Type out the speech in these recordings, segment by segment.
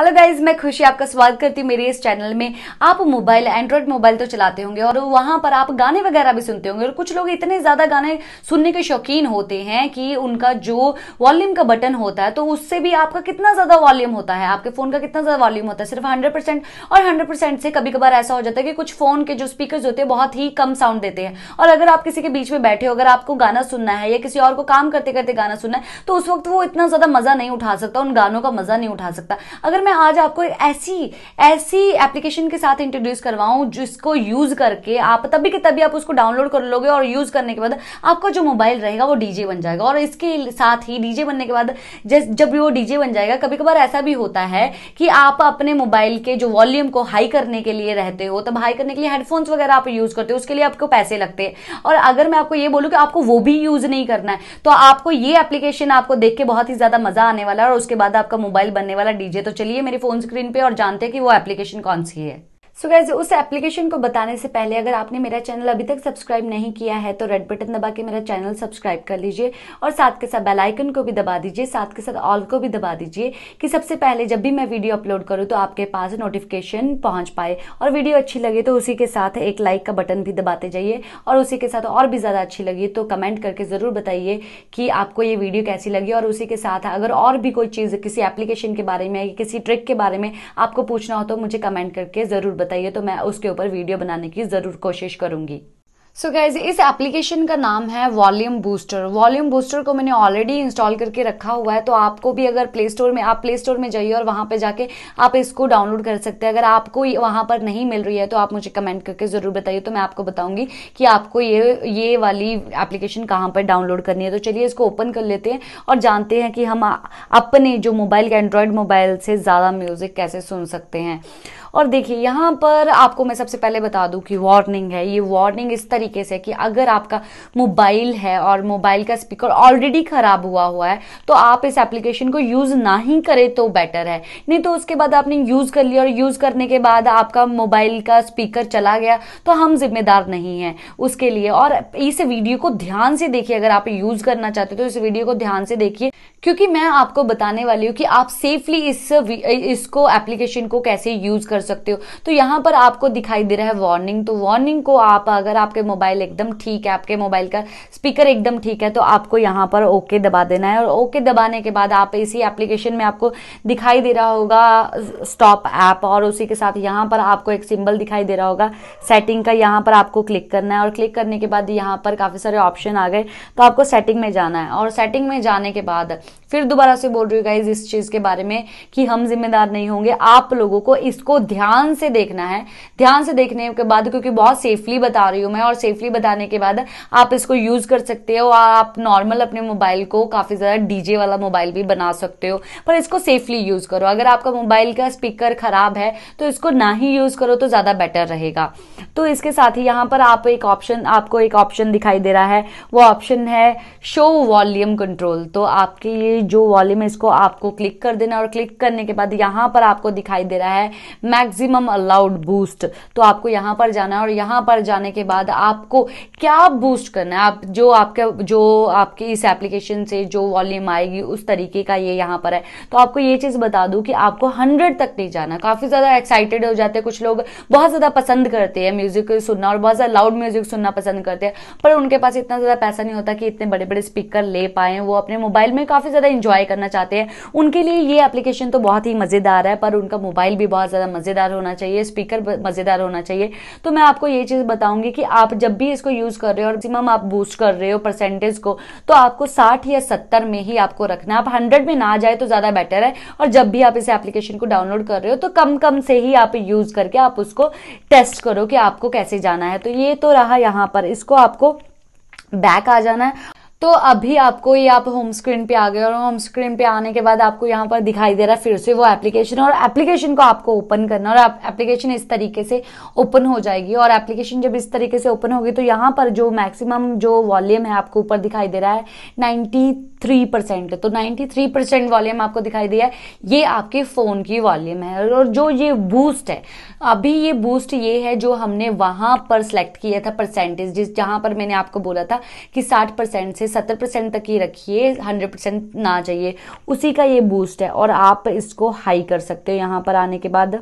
hello guys मैं खुशी आपका स्वागत करती हूँ मेरे इस चैनल में आप मोबाइल एंड्रॉइड मोबाइल तो चलाते होंगे और वहां पर आप गाने वगैरह भी सुनते होंगे और कुछ लोग इतने ज्यादा गाने सुनने के शौकीन होते हैं कि उनका जो वॉल्यूम का बटन होता है तो उससे भी आपका कितना ज्यादा वॉल्यूम होता है आपके फोन का कितना ज्यादा वॉल्यूम होता है सिर्फ हंड्रेड और हंड्रेड से कभी कभार ऐसा हो जाता है कि कुछ फोन के जो स्पीकर होते हैं बहुत ही कम साउंड देते हैं और अगर आप किसी के बीच में बैठे हो अगर आपको गाना सुनना है या किसी और को काम करते करते गाना सुनना है तो उस वक्त वो इतना ज्यादा मजा नहीं उठा सकता उन गानों का मजा नहीं उठा सकता अगर मैं मैं आज आपको एक ऐसी ऐसी एप्लीकेशन के साथ इंट्रोड्यूस करवाऊं जिसको यूज करके आप तभी के तभी आप उसको डाउनलोड कर लोगे और यूज करने के बाद आपका जो मोबाइल रहेगा वो डीजे बन जाएगा और इसके साथ ही डीजे बनने के बाद जब भी वो डीजे बन जाएगा कभी कभार ऐसा भी होता है कि आप अपने मोबाइल के जो वॉल्यूम को हाई करने के लिए रहते हो तब हाई करने के लिए हेडफोन्स वगैरह आप यूज करते हो उसके लिए आपको पैसे लगते हैं और अगर मैं आपको ये बोलूँ कि आपको वो भी यूज नहीं करना है तो आपको ये एप्लीकेशन आपको देख के बहुत ही ज्यादा मजा आने वाला है और उसके बाद आपका मोबाइल बनने वाला डीजे तो चलिए लिए मेरी फोन स्क्रीन पे और जानते हैं कि वो एप्लीकेशन कौन सी है सो so गैज़ उस एप्लीकेशन को बताने से पहले अगर आपने मेरा चैनल अभी तक सब्सक्राइब नहीं किया है तो रेड बटन दबा के मेरा चैनल सब्सक्राइब कर लीजिए और साथ के साथ बेल आइकन को भी दबा दीजिए साथ के साथ ऑल को भी दबा दीजिए कि सबसे पहले जब भी मैं वीडियो अपलोड करूँ तो आपके पास नोटिफिकेशन पहुँच पाए और वीडियो अच्छी लगे तो उसी के साथ एक लाइक का बटन भी दबाते जाइए और उसी के साथ और भी ज़्यादा अच्छी लगी तो कमेंट करके ज़रूर बताइए कि आपको ये वीडियो कैसी लगी और उसी के साथ अगर और भी कोई चीज़ किसी एप्लीकेशन के बारे में किसी ट्रिक के बारे में आपको पूछना हो तो मुझे कमेंट करके ज़रूर बताइए बताइए तो मैं उसके ऊपर वीडियो बनाने की ज़रूर कोशिश करूंगी सो so गाइज इस एप्लीकेशन का नाम है वॉल्यूम बूस्टर वॉल्यूम बूस्टर को मैंने ऑलरेडी इंस्टॉल करके रखा हुआ है तो आपको भी अगर प्ले स्टोर में आप प्ले स्टोर में जाइए और वहां पे जाके आप इसको डाउनलोड कर सकते हैं अगर आपको वहां पर नहीं मिल रही है तो आप मुझे कमेंट करके जरूर बताइए तो मैं आपको बताऊंगी कि आपको ये ये वाली एप्लीकेशन कहाँ पर डाउनलोड करनी है तो चलिए इसको ओपन कर लेते हैं और जानते हैं कि हम अपने जो मोबाइल के एंड्रॉयड मोबाइल से ज़्यादा म्यूज़िक कैसे सुन सकते हैं और देखिए यहाँ पर आपको मैं सबसे पहले बता दूं कि वार्निंग है ये वार्निंग इस तरीके से कि अगर आपका मोबाइल है और मोबाइल का स्पीकर ऑलरेडी खराब हुआ हुआ है तो आप इस एप्लीकेशन को यूज ना ही करें तो बेटर है नहीं तो उसके बाद आपने यूज कर लिया और यूज करने के बाद आपका मोबाइल का स्पीकर चला गया तो हम जिम्मेदार नहीं है उसके लिए और इस वीडियो को ध्यान से देखिए अगर आप यूज करना चाहते हो तो इस वीडियो को ध्यान से देखिए क्योंकि मैं आपको बताने वाली हूँ कि आप सेफली इस इसको एप्लीकेशन को कैसे यूज कर कर सकते हो तो यहाँ पर आपको दिखाई दे रहा है वार्निंग तो वार्निंग को आप अगर आपके मोबाइल एकदम ठीक है आपके मोबाइल का स्पीकर एकदम ठीक है तो आपको यहाँ पर ओके दबा देना है और ओके दबाने के बाद आप इसी एप्लीकेशन में आपको दिखाई दे रहा होगा स्टॉप ऐप और उसी के साथ यहाँ पर आपको एक सिंबल दिखाई दे रहा होगा सेटिंग का यहाँ पर आपको क्लिक करना है और क्लिक करने के बाद यहाँ पर काफ़ी सारे ऑप्शन आ गए तो आपको सेटिंग में जाना है और सेटिंग में जाने के बाद फिर दोबारा से बोल रही हूँ गाइज इस चीज़ के बारे में कि हम जिम्मेदार नहीं होंगे आप लोगों को इसको ध्यान से देखना है ध्यान से देखने के बाद क्योंकि बहुत सेफली बता रही हूं मैं और सेफली बताने के बाद आप इसको यूज कर सकते हो आप नॉर्मल अपने मोबाइल को काफी ज्यादा डीजे वाला मोबाइल भी बना सकते हो पर इसको सेफली यूज करो अगर आपका मोबाइल का स्पीकर खराब है तो इसको ना ही यूज करो तो ज्यादा बेटर रहेगा तो इसके साथ ही यहाँ पर आप एक ऑप्शन आपको एक ऑप्शन दिखाई दे रहा है वो ऑप्शन है शो वॉल्यूम कंट्रोल तो आपके ये जो वॉल्यूम है इसको आपको क्लिक कर देना और क्लिक करने के बाद यहां पर आपको दिखाई दे रहा है मैं मैक्सिमम अलाउड बूस्ट तो आपको यहां पर जाना है और यहां पर जाने के बाद आपको क्या बूस्ट करना है आप जो आपके जो आपके इस एप्लीकेशन से जो वॉल्यूम आएगी उस तरीके का ये यहाँ पर है तो आपको ये चीज़ बता दू कि आपको हंड्रेड तक नहीं जाना काफ़ी ज़्यादा एक्साइटेड हो जाते हैं कुछ लोग बहुत ज़्यादा पसंद करते हैं म्यूज़िक सुनना और बहुत ज़्यादा लाउड म्यूज़िक सुनना पसंद करते हैं पर उनके पास इतना ज़्यादा पैसा नहीं होता कि इतने बड़े बड़े स्पीकर ले पाए वो अपने मोबाइल में काफ़ी ज़्यादा इंजॉय करना चाहते हैं उनके लिए ये एप्लीकेशन तो बहुत ही मज़ेदार है पर उनका मोबाइल भी बहुत ज़्यादा मज़े मज़ेदार होना चाहिए स्पीकर मज़ेदार होना चाहिए तो मैं आपको ये चीज़ बताऊंगी कि आप जब भी इसको यूज़ कर रहे हो और मैक्सिमम आप बूस्ट कर रहे हो परसेंटेज को तो आपको साठ या सत्तर में ही आपको रखना आप हंड्रेड में ना जाए तो ज़्यादा बेटर है और जब भी आप इस एप्लीकेशन को डाउनलोड कर रहे हो तो कम कम से ही आप यूज़ करके आप उसको टेस्ट करो कि आपको कैसे जाना है तो ये तो रहा यहां पर इसको आपको बैक आ जाना है तो अभी आपको ये आप होम स्क्रीन पे आ गए और होम स्क्रीन पे आने के बाद आपको यहाँ पर दिखाई दे रहा है फिर से वो एप्लीकेशन और एप्लीकेशन को आपको ओपन करना और एप्लीकेशन इस तरीके से ओपन हो जाएगी और एप्लीकेशन जब इस तरीके से ओपन होगी तो यहाँ पर जो मैक्सिमम जो वॉल्यूम है आपको ऊपर दिखाई दे रहा है नाइन्टी थ्री परसेंट तो नाइन्टी थ्री परसेंट वॉल्यूम आपको दिखाई दिया है ये आपके फ़ोन की वॉल्यूम है और जो ये बूस्ट है अभी ये बूस्ट ये है जो हमने वहाँ पर सेलेक्ट किया था परसेंटेज जिस जहाँ पर मैंने आपको बोला था कि साठ परसेंट से सत्तर परसेंट तक ही रखिए हंड्रेड परसेंट ना चाहिए उसी का ये बूस्ट है और आप इसको हाई कर सकते हो यहाँ पर आने के बाद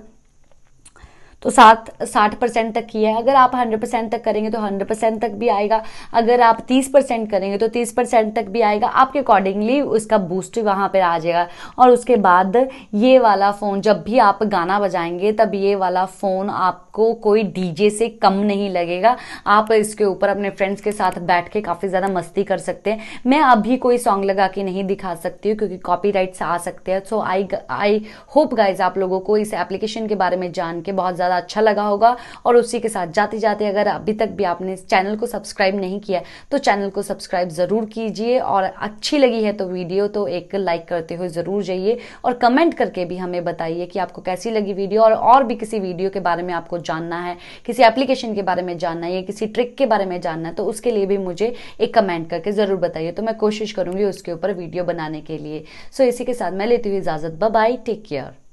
तो सात साठ परसेंट तक ही है अगर आप हंड्रेड परसेंट तक करेंगे तो हंड्रेड परसेंट तक भी आएगा अगर आप तीस परसेंट करेंगे तो तीस परसेंट तक भी आएगा आपके अकॉर्डिंगली उसका बूस्ट वहाँ पर आ जाएगा और उसके बाद ये वाला फ़ोन जब भी आप गाना बजाएंगे तब ये वाला फ़ोन आपको कोई डीजे से कम नहीं लगेगा आप इसके ऊपर अपने फ्रेंड्स के साथ बैठ के काफ़ी ज़्यादा मस्ती कर सकते हैं मैं अभी कोई सॉन्ग लगा के नहीं दिखा सकती हूँ क्योंकि कॉपी आ सकते हैं सो आई आई होप गाइज आप लोगों को इस एप्लीकेशन के बारे में जान के बहुत ज़्यादा ज़्यादा अच्छा लगा होगा और उसी के साथ जाते जाते अगर अभी तक भी आपने चैनल को सब्सक्राइब नहीं किया तो चैनल को सब्सक्राइब ज़रूर कीजिए और अच्छी लगी है तो वीडियो तो एक लाइक करते हुए ज़रूर जाइए और कमेंट करके भी हमें बताइए कि आपको कैसी लगी वीडियो और और भी किसी वीडियो के बारे में आपको जानना है किसी एप्लीकेशन के बारे में जानना है या किसी ट्रिक के बारे में जानना है तो उसके लिए भी मुझे एक कमेंट करके ज़रूर बताइए तो मैं कोशिश करूँगी उसके ऊपर वीडियो बनाने के लिए सो so, इसी के साथ मैं लेती हुई इजाज़त बाय टेक केयर